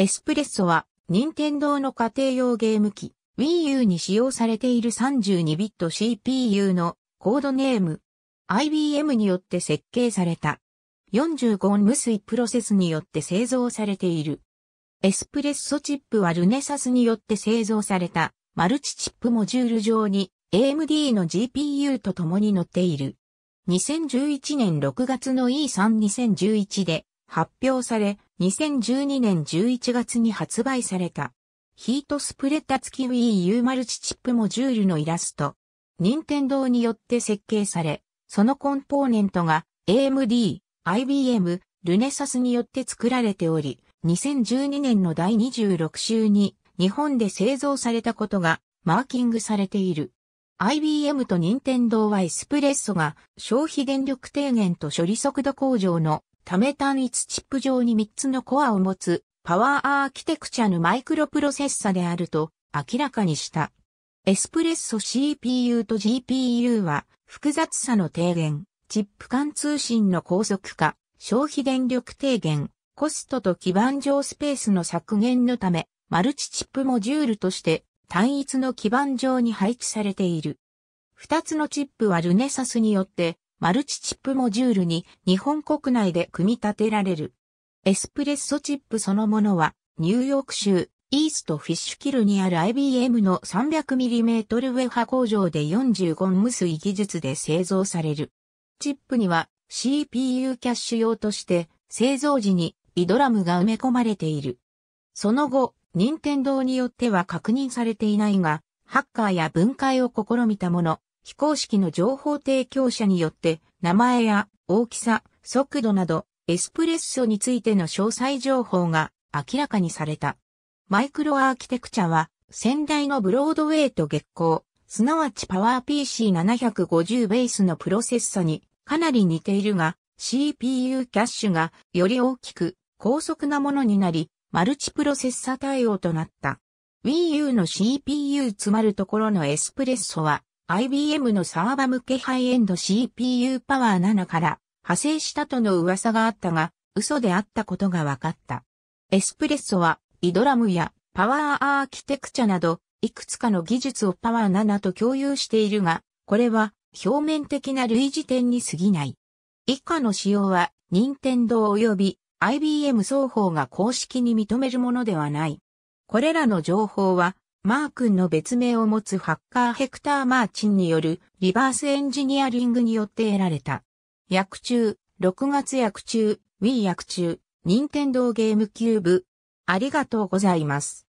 エスプレッソは、任天堂の家庭用ゲーム機、Wii U に使用されている 32bit CPU のコードネーム、IBM によって設計された。45無水プロセスによって製造されている。エスプレッソチップはルネサスによって製造されたマルチチップモジュール上に AMD の GPU と共に載っている。2011年6月の E32011 で発表され、2012年11月に発売された、ヒートスプレッダ付き Wii U マルチチップモジュールのイラスト、任天堂によって設計され、そのコンポーネントが AMD、IBM、ルネサスによって作られており、2012年の第26週に日本で製造されたことがマーキングされている。IBM と任天堂はエスプレッソが消費電力低減と処理速度向上のため単一チップ上に3つのコアを持つパワーアーキテクチャのマイクロプロセッサであると明らかにした。エスプレッソ CPU と GPU は複雑さの低減、チップ間通信の高速化、消費電力低減、コストと基盤上スペースの削減のため、マルチチップモジュールとして単一の基盤上に配置されている。二つのチップはルネサスによってマルチチップモジュールに日本国内で組み立てられる。エスプレッソチップそのものはニューヨーク州イーストフィッシュキルにある IBM の 300mm ウェハ工場で45無水技術で製造される。チップには CPU キャッシュ用として製造時にイドラムが埋め込まれている。その後、任天堂によっては確認されていないが、ハッカーや分解を試みたもの、非公式の情報提供者によって、名前や大きさ、速度など、エスプレッソについての詳細情報が明らかにされた。マイクロアーキテクチャは、先代のブロードウェイと月光、すなわちパワー PC750 ベースのプロセッサにかなり似ているが、CPU キャッシュがより大きく高速なものになり、マルチプロセッサ対応となった。Wii U の CPU 詰まるところのエスプレッソは、IBM のサーバ向けハイエンド CPU パワー7から派生したとの噂があったが、嘘であったことが分かった。エスプレッソは、イドラムやパワーアーキテクチャなど、いくつかの技術をパワー7と共有しているが、これは表面的な類似点に過ぎない。以下の仕様は、任天堂及び IBM 双方が公式に認めるものではない。これらの情報は、マー君の別名を持つハッカーヘクター・マーチンによるリバースエンジニアリングによって得られた。役中、6月役中、Wii 役中、任天堂ゲームキューブ。ありがとうございます。